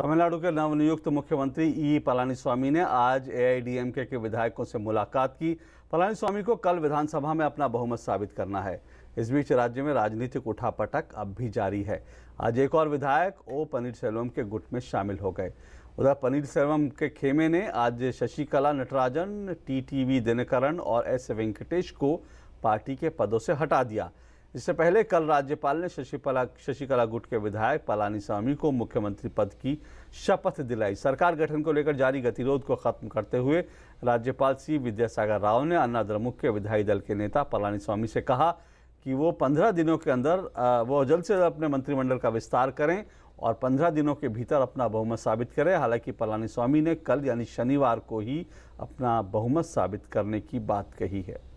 तमिलनाडु के नवनियुक्त मुख्यमंत्री ई पलानीस्वामी ने आज एआईडीएमके के विधायकों से मुलाकात की पलानीस्वामी को कल विधानसभा में अपना बहुमत साबित करना है इस बीच राज्य में राजनीतिक उठापटक अब भी जारी है आज एक और विधायक ओ पनीरसेल्वम के गुट में शामिल हो गए उधर पनीरसेल्वम के खेमे ने आज शशिकला नटराजन टी वी दिनकरण और एस वेंकटेश को पार्टी के पदों से हटा दिया इससे पहले कल राज्यपाल ने शशिपला शशिकला गुट के विधायक पलानी स्वामी को मुख्यमंत्री पद की शपथ दिलाई सरकार गठन को लेकर जारी गतिरोध को खत्म करते हुए राज्यपाल सी विद्यासागर राव ने अन्ना द्रमुख के विधायी दल के नेता पलानी स्वामी से कहा कि वो पंद्रह दिनों के अंदर वो जल्द से जल्द अपने मंत्रिमंडल का विस्तार करें और पंद्रह दिनों के भीतर अपना बहुमत साबित करें हालांकि पलानी स्वामी ने कल यानी शनिवार को ही अपना बहुमत साबित करने की बात कही है